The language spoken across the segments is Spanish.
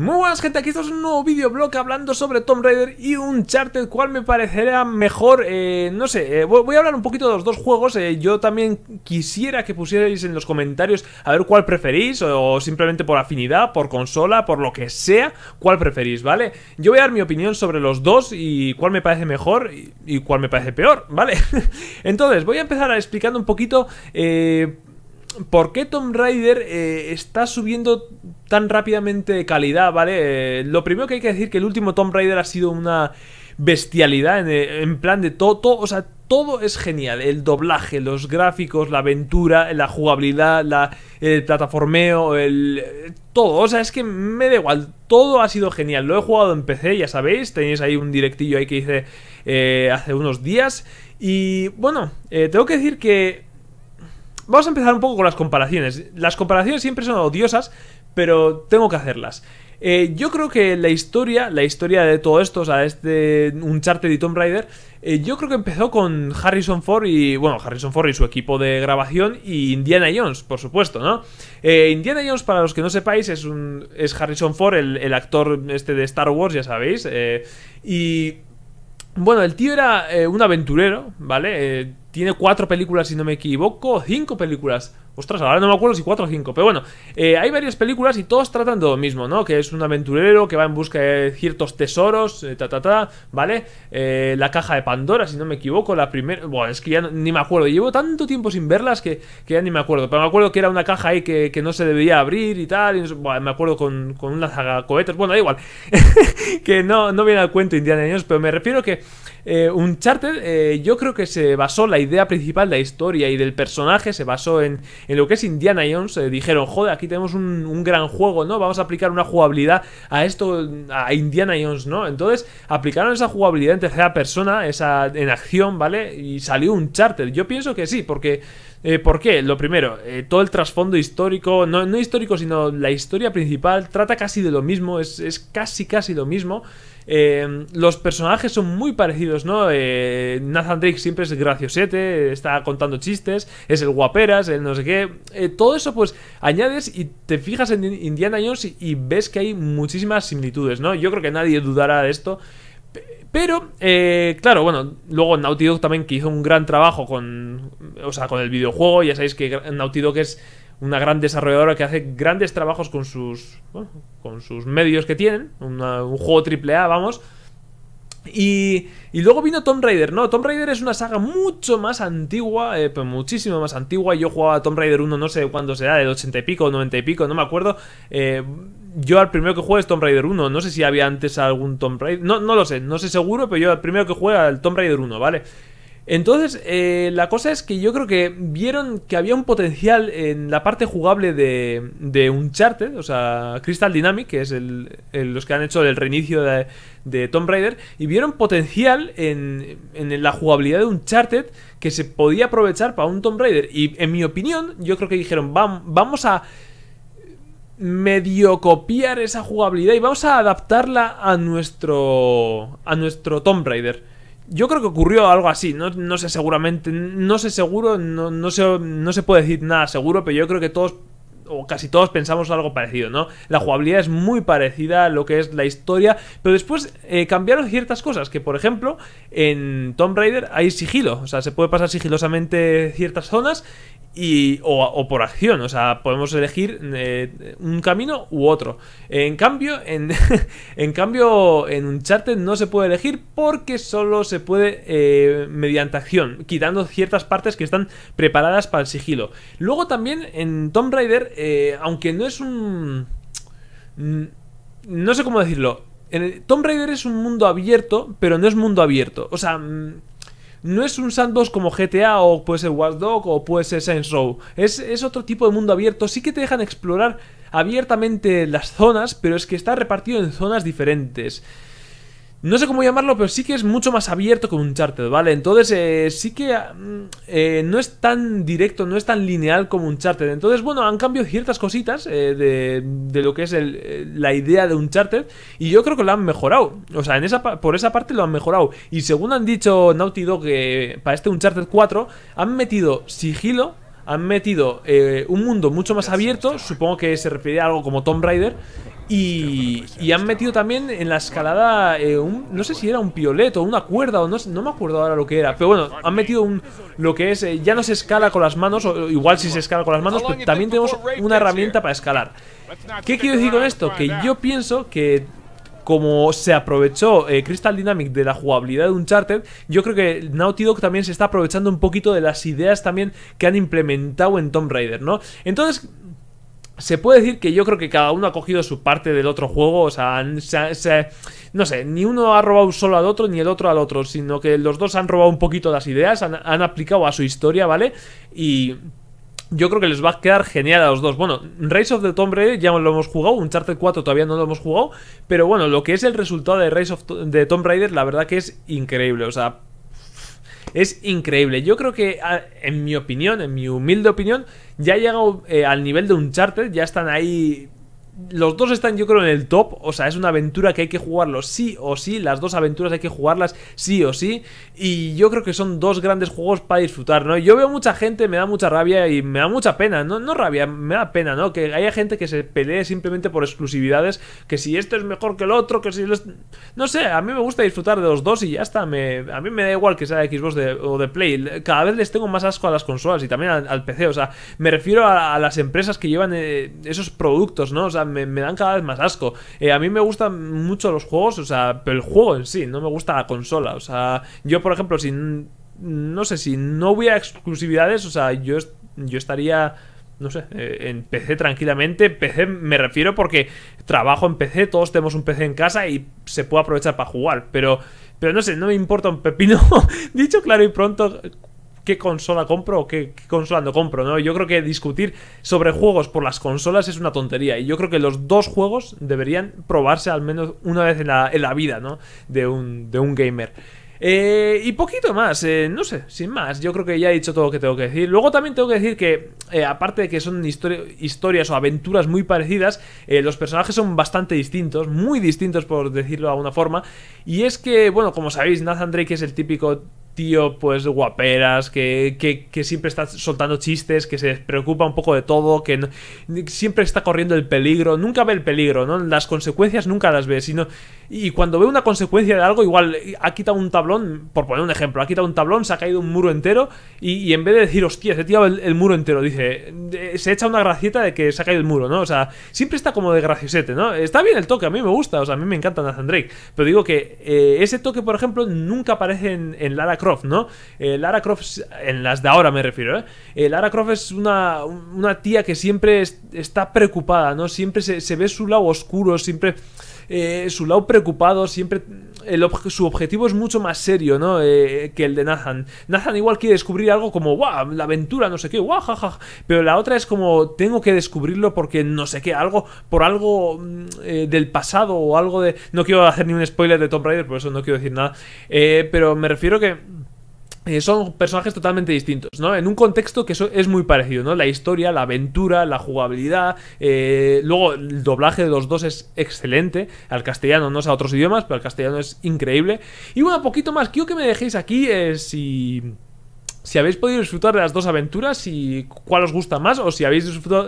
Muy buenas gente, aquí estamos en un nuevo videoblog hablando sobre Tomb Raider y Uncharted, cuál me parecerá mejor, eh, no sé, eh, voy a hablar un poquito de los dos juegos, eh, yo también quisiera que pusierais en los comentarios a ver cuál preferís, o, simplemente por afinidad, por consola, por lo que sea, cuál preferís, ¿vale? Yo voy a dar mi opinión sobre los dos y cuál me parece mejor y, y cuál me parece peor, ¿vale? Entonces, voy a empezar explicando un poquito... Eh, ¿por qué Tomb Raider eh, está subiendo tan rápidamente de calidad, ¿vale? Eh, lo primero que hay que decir que el último Tomb Raider ha sido una bestialidad en, eh, plan de todo, o sea, todo es genial, el doblaje, los gráficos, la aventura, la jugabilidad, la, el plataformeo, el todo, o sea, es que me da igual, todo ha sido genial, lo he jugado en PC, ya sabéis, tenéis ahí un directillo ahí que hice hace unos días y bueno, tengo que decir que vamos a empezar un poco con las comparaciones. Las comparaciones siempre son odiosas, pero tengo que hacerlas. Eh, yo creo que la historia, la historia de todo esto, o sea, este Uncharted de Tomb Raider, eh, yo creo que empezó con Harrison Ford y, bueno, Harrison Ford y su equipo de grabación y Indiana Jones, por supuesto, ¿no? Eh, Indiana Jones, para los que no sepáis, es, un, es Harrison Ford, el, actor este de Star Wars, ya sabéis, y... Bueno, el tío era un aventurero, ¿vale? Eh, tiene cuatro películas, si no me equivoco, cinco películas Ostras, ahora no me acuerdo si 4 o 5, pero bueno, eh, hay varias películas y todos tratan de lo mismo, ¿no? Que es un aventurero que va en busca de ciertos tesoros, eh, ta, ta, ta, ¿vale? Eh, la caja de Pandora, si no me equivoco, la primera... Bueno, es que ya ni me acuerdo, llevo tanto tiempo sin verlas que, ya ni me acuerdo, pero me acuerdo que era una caja ahí que, no se debía abrir y tal, y me acuerdo con, con unas cohetes, bueno, da igual, que no, no viene al cuento Indiana Jones, pero me refiero que un charter yo creo que se basó, la idea principal de la historia y del personaje se basó en en lo que es Indiana Jones, eh, dijeron, joder, aquí tenemos un, gran juego, ¿no? Vamos a aplicar una jugabilidad a esto, a Indiana Jones, ¿no? Entonces aplicaron esa jugabilidad en tercera persona, esa en acción, ¿vale? Y salió un charter. Yo pienso que sí, porque eh, ¿Por qué? Lo primero, eh, todo el trasfondo histórico, no, histórico, sino la historia principal, trata casi de lo mismo, es, casi, casi lo mismo. Eh, los personajes son muy parecidos, ¿no? Eh, Nathan Drake siempre es graciosete, está contando chistes, es el guaperas, el no sé qué. todo eso, pues, añades y te fijas en Indiana Jones y ves que hay muchísimas similitudes, ¿no? Yo creo que nadie dudará de esto. Pero, eh, claro, bueno, luego Naughty Dog también que hizo un gran trabajo con, o sea, con el videojuego. Ya sabéis que Naughty Dog es una gran desarrolladora que hace grandes trabajos con sus, con sus medios que tienen. un juego AAA, vamos. Y, y, luego vino Tomb Raider, ¿no? Tomb Raider es una saga mucho más antigua, eh, muchísimo más antigua. Yo jugaba Tomb Raider 1, no sé cuándo da, del 80 y pico, 90 y pico, no me acuerdo. Eh, yo al primero que juega es Tomb Raider 1. No sé si había antes algún Tomb Raider. No, no lo sé, no sé seguro, pero yo al primero que juega el Tomb Raider 1, ¿vale? Entonces, eh, la cosa es que yo creo que vieron que había un potencial en la parte jugable de, de Uncharted, o sea, Crystal Dynamic, que es el, los que han hecho el reinicio de, de Tomb Raider, y vieron potencial en, en, la jugabilidad de Uncharted que se podía aprovechar para un Tomb Raider. Y en mi opinión, yo creo que dijeron, vamos a medio copiar esa jugabilidad y vamos a adaptarla a nuestro a nuestro Tomb Raider. Yo creo que ocurrió algo así, no, no sé seguramente, no sé seguro, no, no se puede decir nada seguro, pero yo creo que todos o casi todos pensamos algo parecido, ¿no? La jugabilidad es muy parecida a lo que es la historia, pero después eh, cambiaron ciertas cosas, que por ejemplo en Tomb Raider hay sigilo, o sea, se puede pasar sigilosamente ciertas zonas y, o, por acción, o sea, podemos elegir eh, un camino u otro. En cambio, en, en cambio, en Uncharted no se puede elegir porque solo se puede eh, mediante acción, quitando ciertas partes que están preparadas para el sigilo. Luego también en Tomb Raider, eh, aunque no es un... No sé cómo decirlo. En Tomb Raider es un mundo abierto, pero no es mundo abierto. O sea, mm, no es un sandbox como GTA o puede ser Watch o puede ser Saints Row. Es, es, otro tipo de mundo abierto. Sí que te dejan explorar abiertamente las zonas, pero es que está repartido en zonas diferentes. No sé cómo llamarlo, pero sí que es mucho más abierto que un charter, ¿vale? Entonces eh, sí que mm, eh, no es tan directo, no es tan lineal como un charter. Entonces, bueno, han cambiado ciertas cositas eh, de, lo que es la idea de un charter y yo creo que lo han mejorado. O sea, en esa, por esa parte lo han mejorado. Y según han dicho Naughty Dog para este charter 4, han metido sigilo han metido un mundo mucho más abierto, supongo que se refiere a algo como Tomb Raider, y, han metido también en la escalada, eh, no sé si era un piolet o una cuerda, o no, no me acuerdo ahora lo que era, pero bueno, han metido un, lo que es, eh, ya no se escala con las manos, o igual si se escala con las manos, pero también tenemos una herramienta para escalar. ¿Qué quiero decir con esto? Que yo pienso que como se aprovechó eh, Crystal Dynamic de la jugabilidad de Uncharted, yo creo que Naughty Dog también se está aprovechando un poquito de las ideas también que han implementado en Tomb Raider, ¿no? Entonces, se puede decir que yo creo que cada uno ha cogido su parte del otro juego, o sea, no sé, ni uno ha robado solo al otro, ni el otro al otro, sino que los dos han robado un poquito las ideas, han, aplicado a su historia, ¿vale? Y yo creo que les va a quedar genial a los dos. Bueno, Race of the Tomb Raider ya lo hemos jugado, Uncharted 4 todavía no lo hemos jugado, pero bueno, lo que es el resultado de Race of the Tomb Raider, la verdad que es increíble. O sea, es increíble. Yo creo que, ah, en mi opinión, en mi humilde opinión, ya ha llegado eh, al nivel de un charter, ya están ahí los dos están yo creo en el top, o sea, es una aventura que hay que jugarlo sí o sí, las dos aventuras hay que jugarlas sí o sí, y yo creo que son dos grandes juegos para disfrutar, ¿no? Yo veo mucha gente, me da mucha rabia y me da mucha pena, no, no rabia, me da pena, ¿no? Que haya gente que se pelee simplemente por exclusividades, que si esto es mejor que el otro, que si... No sé, a mí me gusta disfrutar de los dos y ya está, me... a mí me da igual que sea Xbox o de Play, cada vez les tengo más asco a las consolas y también al, PC, o sea, me refiero a, las empresas que llevan eh, esos productos, ¿no? O sea, me, dan cada vez más asco. Eh, a mí me gustan mucho los juegos, o sea, pero el juego en sí, no me gusta la consola. O sea, yo, por ejemplo, si. No sé, si no hubiera exclusividades, o sea, yo, yo estaría no sé, eh, en PC tranquilamente. PC me refiero porque trabajo en PC, todos tenemos un PC en casa y se puede aprovechar para jugar. Pero, pero no sé, no me importa un pepino. Dicho claro y pronto, qué consola compro o qué, consola no compro, ¿no? Yo creo que discutir sobre juegos por las consolas es una tontería. Y yo creo que los dos juegos deberían probarse al menos una vez en la, en la vida, ¿no? De un, de un gamer. Eh, y poquito más, eh, no sé, sin más. Yo creo que ya he dicho todo lo que tengo que decir. Luego también tengo que decir que, eh, aparte de que son historias o aventuras muy parecidas, los personajes son bastante distintos, muy distintos por decirlo de alguna forma. Y es que, bueno, como sabéis, Nathan Drake es el típico tío, pues guaperas, que, siempre está soltando chistes, que se preocupa un poco de todo, que siempre está corriendo el peligro, nunca ve el peligro, ¿no? Las consecuencias nunca las ve, sino... Y cuando ve una consecuencia de algo, igual ha quitado un tablón, por poner un ejemplo, ha quitado un tablón, se ha caído un muro entero, y, en vez de decir, hostia, se ha tirado el, muro entero, dice, se echa una gracieta de que se ha caído el muro, ¿no? O sea, siempre está como de graciosete, ¿no? Está bien el toque, a mí me gusta, o sea, a mí me encanta Nathan Drake, pero digo que eh, ese toque, por ejemplo, nunca aparece en, en Lara Croft, ¿no? Eh, Lara Croft, en las de ahora me refiero, ¿eh? eh Lara Croft es una, una tía que siempre está preocupada, ¿no? Siempre se ve su lado oscuro, siempre... Eh, su lado preocupado, siempre su objetivo es mucho más serio, ¿no? Eh, que el de Nathan. Nathan igual quiere descubrir algo como, wow, la aventura, no sé qué, wow, Pero la otra es como, tengo que descubrirlo porque no sé qué, algo, por algo mm, eh, del pasado o algo de... No quiero hacer ni un spoiler de Tomb Raider, por eso no quiero decir nada. pero me refiero que eh, son personajes totalmente distintos, ¿no? En un contexto que es muy parecido, ¿no? La historia, la aventura, la jugabilidad. Eh, luego, el doblaje de los dos es excelente. Al castellano, no sea a otros idiomas, pero al castellano es increíble. Y bueno, poquito más. Quiero que me dejéis aquí eh, si si habéis podido disfrutar de las dos aventuras y cuál os gusta más, o si habéis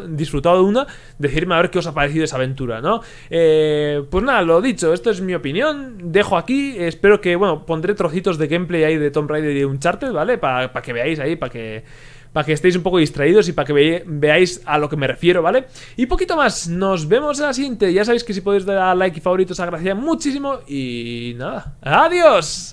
disfrutado de una, decidme a ver qué os ha parecido esa aventura, ¿no? Eh, pues nada, lo dicho, esto es mi opinión, dejo aquí, espero que, bueno, pondré trocitos de gameplay ahí de Tomb Raider y de Uncharted, ¿vale? Para que veáis ahí, para que para que estéis un poco distraídos y para que veáis a lo que me refiero, ¿vale? Y poquito más, nos vemos en la siguiente. Ya sabéis que si podéis dar a like y favoritos, agradecería muchísimo. Y nada, ¡adiós!